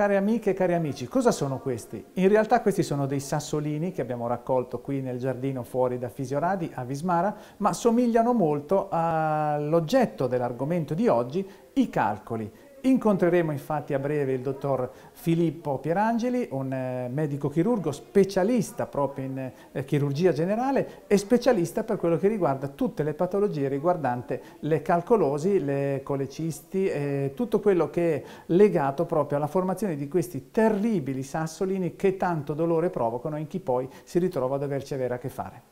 Care amiche e cari amici, cosa sono questi? In realtà questi sono dei sassolini che abbiamo raccolto qui nel giardino fuori da Fisioradi a Vismara, ma somigliano molto all'oggetto dell'argomento di oggi, i calcoli. Incontreremo infatti a breve il dottor Filippo Pierangeli, un eh, medico chirurgo specialista proprio in eh, chirurgia generale e specialista per quello che riguarda tutte le patologie riguardanti le calcolosi, le colecisti e tutto quello che è legato proprio alla formazione di questi terribili sassolini che tanto dolore provocano in chi poi si ritrova ad averci avere a che fare.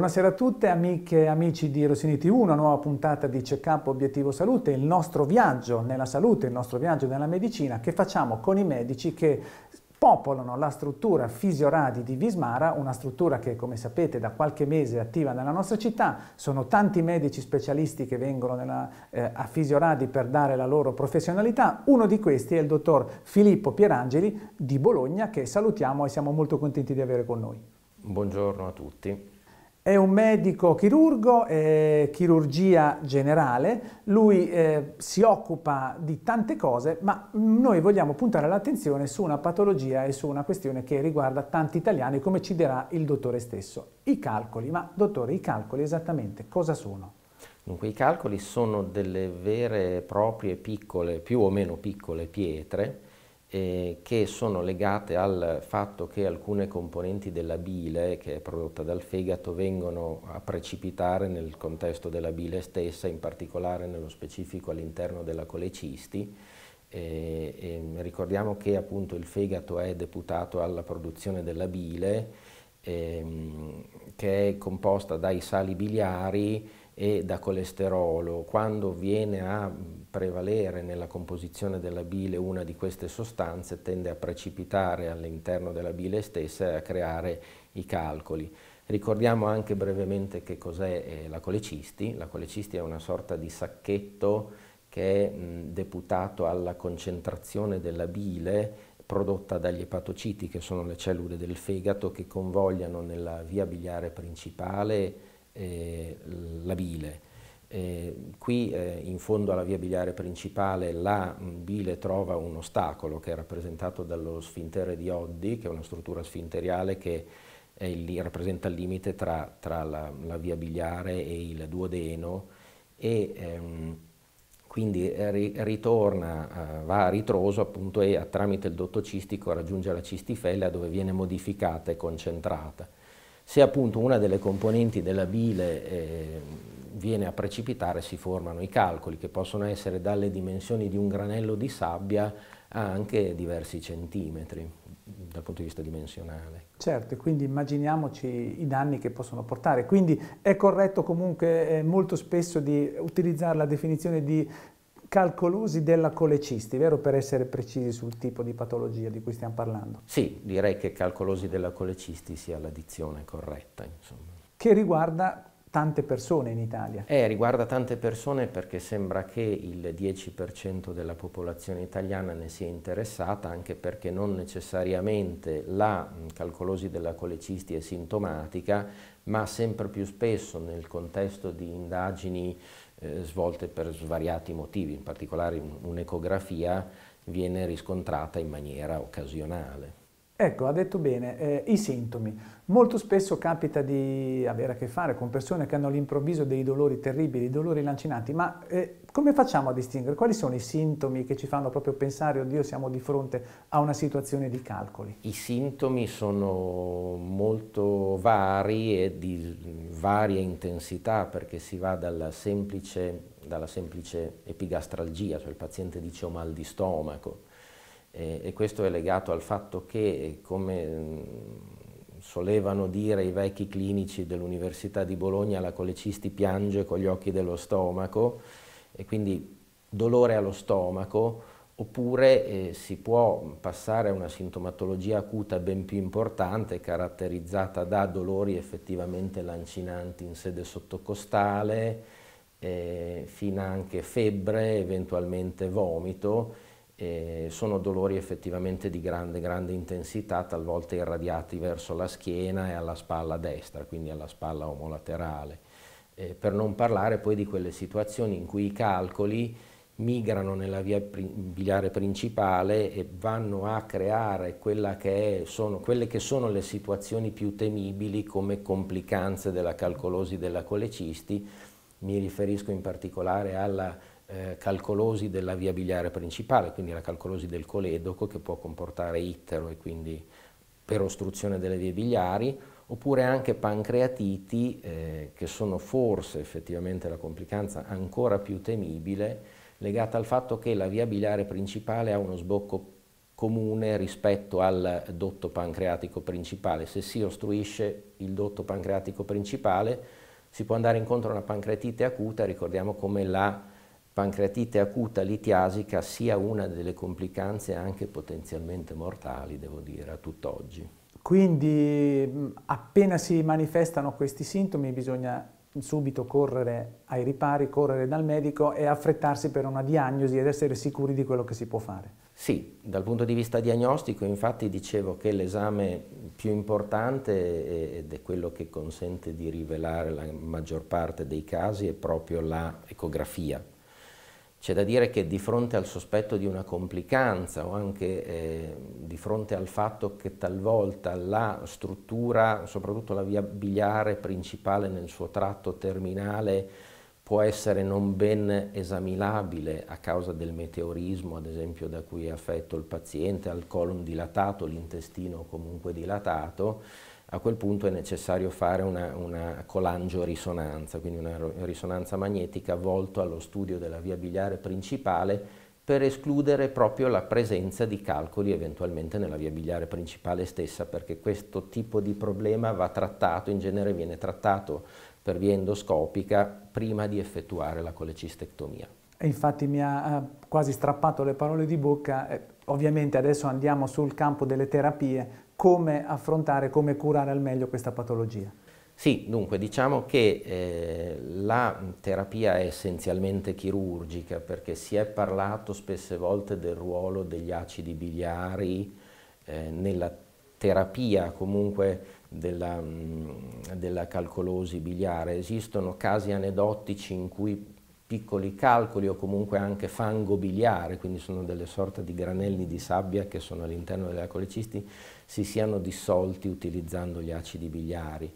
Buonasera a tutte amiche e amici di Rossini TV, una nuova puntata di Check Up Obiettivo Salute, il nostro viaggio nella salute, il nostro viaggio nella medicina che facciamo con i medici che popolano la struttura Fisioradi di Vismara, una struttura che come sapete da qualche mese è attiva nella nostra città, sono tanti medici specialisti che vengono nella, eh, a Fisioradi per dare la loro professionalità, uno di questi è il dottor Filippo Pierangeli di Bologna che salutiamo e siamo molto contenti di avere con noi. Buongiorno a tutti. È un medico chirurgo, eh, chirurgia generale, lui eh, si occupa di tante cose, ma noi vogliamo puntare l'attenzione su una patologia e su una questione che riguarda tanti italiani, come ci dirà il dottore stesso. I calcoli, ma dottore, i calcoli esattamente cosa sono? Dunque i calcoli sono delle vere e proprie piccole, più o meno piccole pietre, eh, che sono legate al fatto che alcune componenti della bile, che è prodotta dal fegato, vengono a precipitare nel contesto della bile stessa, in particolare nello specifico all'interno della colecisti. Eh, eh, ricordiamo che appunto il fegato è deputato alla produzione della bile, ehm, che è composta dai sali biliari, e da colesterolo, quando viene a mm, prevalere nella composizione della bile una di queste sostanze tende a precipitare all'interno della bile stessa e a creare i calcoli. Ricordiamo anche brevemente che cos'è eh, la colecisti. La colecisti è una sorta di sacchetto che è mm, deputato alla concentrazione della bile prodotta dagli epatociti, che sono le cellule del fegato che convogliano nella via biliare principale eh, la bile. Eh, qui eh, in fondo alla via biliare principale la mm, bile trova un ostacolo che è rappresentato dallo sfintere di Oddi, che è una struttura sfinteriale che il, rappresenta il limite tra, tra la, la, via biliare e il duodeno e ehm, quindi eh, ri, ritorna, eh, va a ritroso appunto e tramite il dotto cistico raggiunge la cistifella dove viene modificata e concentrata. Se appunto una delle componenti della bile eh, viene a precipitare si formano i calcoli che possono essere dalle dimensioni di un granello di sabbia a anche diversi centimetri dal punto di vista dimensionale. Certo, quindi immaginiamoci i danni che possono portare. Quindi è corretto comunque eh, molto spesso di utilizzare la definizione di calcolosi della colecisti, vero? Per essere precisi sul tipo di patologia di cui stiamo parlando. Sì, direi che calcolosi della colecisti sia la dizione corretta, insomma. Che riguarda tante persone in Italia. Eh, riguarda tante persone perché sembra che il 10% della popolazione italiana ne sia interessata, anche perché non necessariamente la calcolosi della colecisti è sintomatica, ma sempre più spesso nel contesto di indagini eh, svolte per svariati motivi, in particolare un'ecografia, viene riscontrata in maniera occasionale. Ecco, ha detto bene, eh, i sintomi. Molto spesso capita di avere a che fare con persone che hanno all'improvviso dei dolori terribili, dei dolori lancinanti, ma eh, come facciamo a distinguere? Quali sono i sintomi che ci fanno proprio pensare, oddio, siamo di fronte a una situazione di calcoli? I sintomi sono molto vari e di varia intensità, perché si va dalla semplice, dalla semplice epigastralgia, cioè il paziente dice ho mal di stomaco, eh, e questo è legato al fatto che, come solevano dire i vecchi clinici dell'Università di Bologna, la colecisti piange con gli occhi dello stomaco e quindi dolore allo stomaco, oppure eh, si può passare a una sintomatologia acuta ben più importante, caratterizzata da dolori effettivamente lancinanti in sede sottocostale, eh, fino anche febbre, eventualmente vomito, eh, sono dolori effettivamente di grande, grande intensità, talvolta irradiati verso la schiena e alla spalla destra, quindi alla spalla omolaterale. Eh, per non parlare poi di quelle situazioni in cui i calcoli migrano nella via biliare principale e vanno a creare che è, sono, quelle che sono le situazioni più temibili come complicanze della calcolosi della colecisti. Mi riferisco in particolare alla eh, calcolosi della via biliare principale, quindi la calcolosi del coledoco che può comportare ittero e quindi per ostruzione delle vie biliari, oppure anche pancreatiti eh, che sono forse effettivamente la complicanza ancora più temibile legata al fatto che la via biliare principale ha uno sbocco comune rispetto al dotto pancreatico principale. Se si ostruisce il dotto pancreatico principale si può andare incontro a una pancreatite acuta, ricordiamo come la pancreatite acuta litiasica sia una delle complicanze anche potenzialmente mortali, devo dire, a tutt'oggi. Quindi mm, appena si manifestano questi sintomi bisogna subito correre ai ripari, correre dal medico e affrettarsi per una diagnosi ed essere sicuri di quello che si può fare. Sì, dal punto di vista diagnostico infatti dicevo che l'esame più importante ed è quello che consente di rivelare la maggior parte dei casi è proprio la ecografia c'è da dire che di fronte al sospetto di una complicanza o anche eh, di fronte al fatto che talvolta la struttura, soprattutto la via biliare principale nel suo tratto terminale, può essere non ben esaminabile a causa del meteorismo, ad esempio, da cui è affetto il paziente, al colon dilatato, l'intestino comunque dilatato, a quel punto è necessario fare una, una colangiorisonanza, quindi una risonanza magnetica volto allo studio della via biliare principale per escludere proprio la presenza di calcoli eventualmente nella via biliare principale stessa, perché questo tipo di problema va trattato, in genere viene trattato per via endoscopica prima di effettuare la colecistectomia. E infatti mi ha quasi strappato le parole di bocca, eh, Ovviamente adesso andiamo sul campo delle terapie, come affrontare, come curare al meglio questa patologia? Sì, dunque diciamo che eh, la terapia è essenzialmente chirurgica perché si è parlato spesse volte del ruolo degli acidi biliari eh, nella terapia comunque della, mm, della calcolosi biliare. Esistono casi aneddotici in cui piccoli calcoli o comunque anche fango biliare, quindi sono delle sorte di granelli di sabbia che sono all'interno delle colecisti, si siano dissolti utilizzando gli acidi biliari.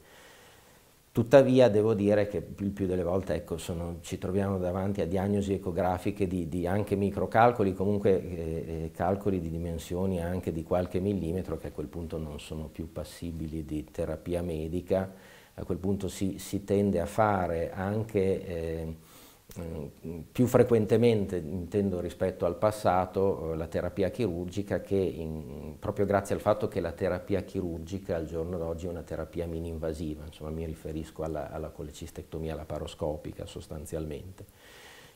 Tuttavia devo dire che il più delle volte ecco, sono, ci troviamo davanti a diagnosi ecografiche di, di anche microcalcoli, comunque eh, eh calcoli di dimensioni anche di qualche millimetro che a quel punto non sono più passibili di terapia medica, a quel punto si, si tende a fare anche eh, Mm, più frequentemente, intendo rispetto al passato, eh, la terapia chirurgica che in, proprio grazie al fatto che la terapia chirurgica al giorno d'oggi è una terapia mini-invasiva, insomma mi riferisco alla, alla colecistectomia laparoscopica sostanzialmente,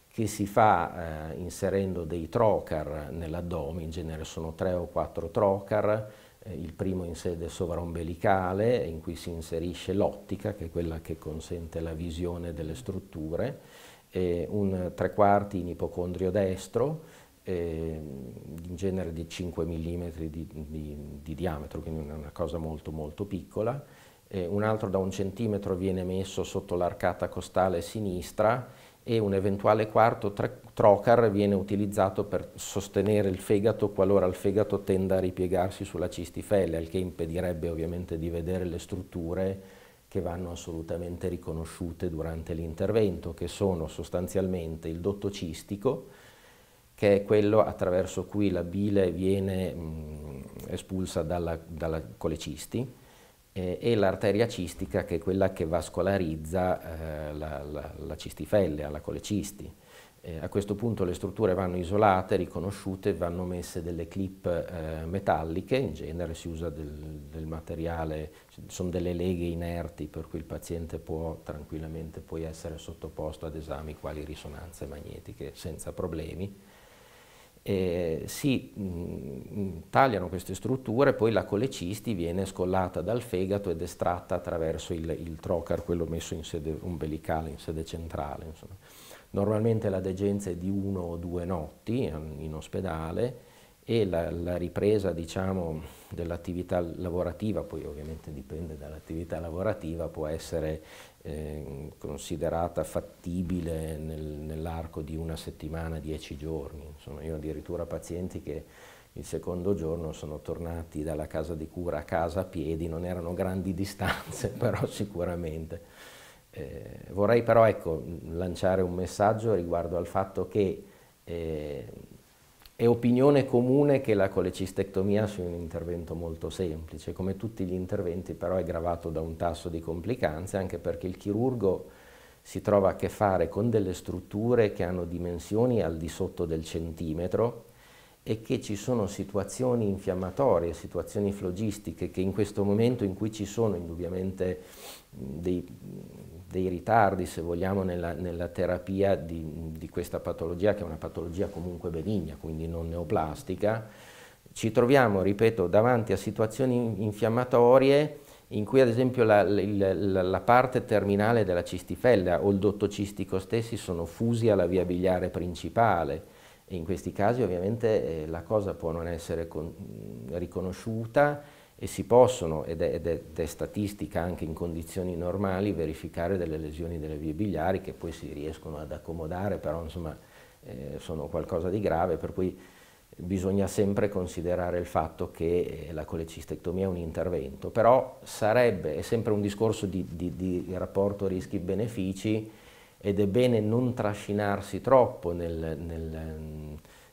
che si fa eh, inserendo dei trocar nell'addome, in genere sono tre o quattro trocar, eh, il primo in sede sovrombelicale in cui si inserisce l'ottica, che è quella che consente la visione delle strutture, eh, un tre quarti in ipocondrio destro, eh, in genere di 5 mm di, di, di diametro, quindi una cosa molto molto piccola, eh, un altro da un centimetro viene messo sotto l'arcata costale sinistra e un eventuale quarto trocar viene utilizzato per sostenere il fegato qualora il fegato tenda a ripiegarsi sulla cistifelle, il che impedirebbe ovviamente di vedere le strutture che vanno assolutamente riconosciute durante l'intervento, che sono sostanzialmente il dotto cistico, che è quello attraverso cui la bile viene mh, espulsa dalla, dalla, con le cisti, eh, e l'arteria cistica, che è quella che vascolarizza eh, la, la, la cistifellea, la colecisti. Eh, a questo punto le strutture vanno isolate, riconosciute, vanno messe delle clip eh, metalliche, in genere si usa del, del materiale, sono delle leghe inerti per cui il paziente può tranquillamente poi essere sottoposto ad esami quali risonanze magnetiche senza problemi. Eh, si mh, mm, mm, tagliano queste strutture, poi la colecisti viene scollata dal fegato ed estratta attraverso il, il trocar, quello messo in sede umbilicale, in sede centrale. Insomma. Normalmente la degenza è di uno o due notti ehm, in ospedale e la, la ripresa diciamo, dell'attività lavorativa, poi ovviamente dipende dall'attività lavorativa, può essere eh, considerata fattibile nel, nell'arco di una settimana, dieci giorni. Insomma, io addirittura pazienti che il secondo giorno sono tornati dalla casa di cura a casa a piedi, non erano grandi distanze, però sicuramente. Eh, vorrei però ecco, lanciare un messaggio riguardo al fatto che eh, è opinione comune che la colecistectomia sia un intervento molto semplice, come tutti gli interventi però è gravato da un tasso di complicanze, anche perché il chirurgo si trova a che fare con delle strutture che hanno dimensioni al di sotto del centimetro e che ci sono situazioni infiammatorie, situazioni flogistiche che in questo momento in cui ci sono indubbiamente dei dei ritardi, se vogliamo, nella, nella terapia di, di, questa patologia, che è una patologia comunque benigna, quindi non neoplastica, ci troviamo, ripeto, davanti a situazioni infiammatorie in cui ad esempio la, la, la parte terminale della cistifella o il dotto cistico stessi sono fusi alla via biliare principale e in questi casi ovviamente eh, la cosa può non essere con, riconosciuta e si possono, ed è, ed, è, ed è, statistica anche in condizioni normali, verificare delle lesioni delle vie biliari che poi si riescono ad accomodare, però insomma eh, sono qualcosa di grave, per cui bisogna sempre considerare il fatto che eh, la colecistectomia è un intervento, però sarebbe, è sempre un discorso di, di, di rapporto rischi-benefici ed è bene non trascinarsi troppo nel, nel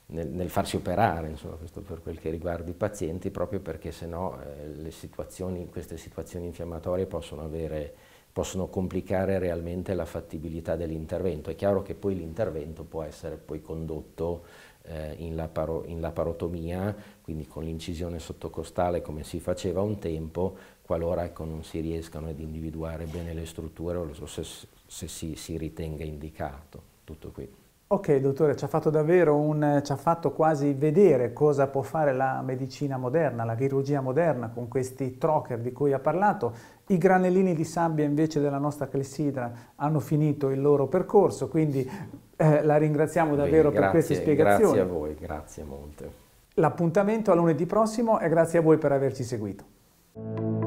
nel, nel farsi operare, insomma, questo per quel che riguarda i pazienti, proprio perché sennò eh, situazioni, queste situazioni infiammatorie possono, avere, possono complicare realmente la fattibilità dell'intervento. È chiaro che poi l'intervento può essere poi condotto eh, in, laparo, in, laparotomia, quindi con l'incisione sottocostale come si faceva un tempo, qualora ecco, non si riescano ad individuare bene le strutture o se, se si, si ritenga indicato. Tutto qui. Ok, dottore, ci ha fatto davvero un, ci ha fatto quasi vedere cosa può fare la medicina moderna, la chirurgia moderna con questi trocker di cui ha parlato. I granellini di sabbia invece della nostra clessidra hanno finito il loro percorso, quindi eh, la ringraziamo davvero Bene, grazie, per queste spiegazioni. Grazie a voi, grazie molte. L'appuntamento a lunedì prossimo e grazie a voi per averci seguito.